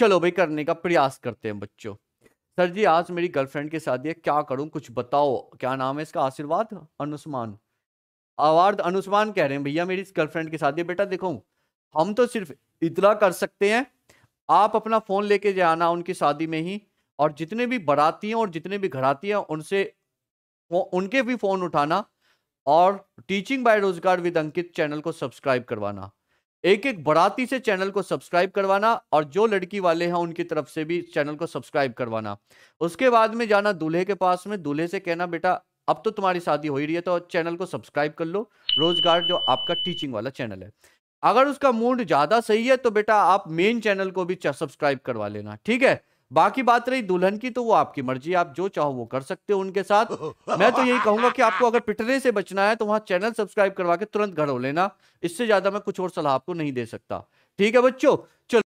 चलो भाई करने का प्रयास करते हैं बच्चों सर जी आज मेरी गर्लफ्रेंड के शादी है क्या करूं कुछ बताओ क्या नाम है इसका आशीर्वाद अनुस्मान अवार्ड अनुस्मान कह रहे हैं भैया मेरी गर्लफ्रेंड के शादी बेटा देखो हम तो सिर्फ इतला कर सकते हैं आप अपना फ़ोन लेके जाना उनकी शादी में ही और जितने भी बराती हैं और जितने भी घराती हैं उनसे उनके भी फ़ोन उठाना और टीचिंग बाय रोजगार विद अंकित चैनल को सब्सक्राइब करवाना एक एक बराती से चैनल को सब्सक्राइब करवाना और जो लड़की वाले हैं उनकी तरफ से भी चैनल को सब्सक्राइब करवाना उसके बाद में जाना दूल्हे के पास में दूल्हे से कहना बेटा अब तो तुम्हारी शादी हो ही रही है तो चैनल को सब्सक्राइब कर लो रोजगार जो आपका टीचिंग वाला चैनल है अगर उसका मूड ज़्यादा सही है तो बेटा आप मेन चैनल को भी सब्सक्राइब करवा लेना ठीक है बाकी बात रही दुल्हन की तो वो आपकी मर्जी आप जो चाहो वो कर सकते हो उनके साथ मैं तो यही कहूंगा कि आपको अगर पिटने से बचना है तो वहां चैनल सब्सक्राइब करवा के तुरंत घर हो लेना इससे ज्यादा मैं कुछ और सलाह आपको नहीं दे सकता ठीक है बच्चों चलो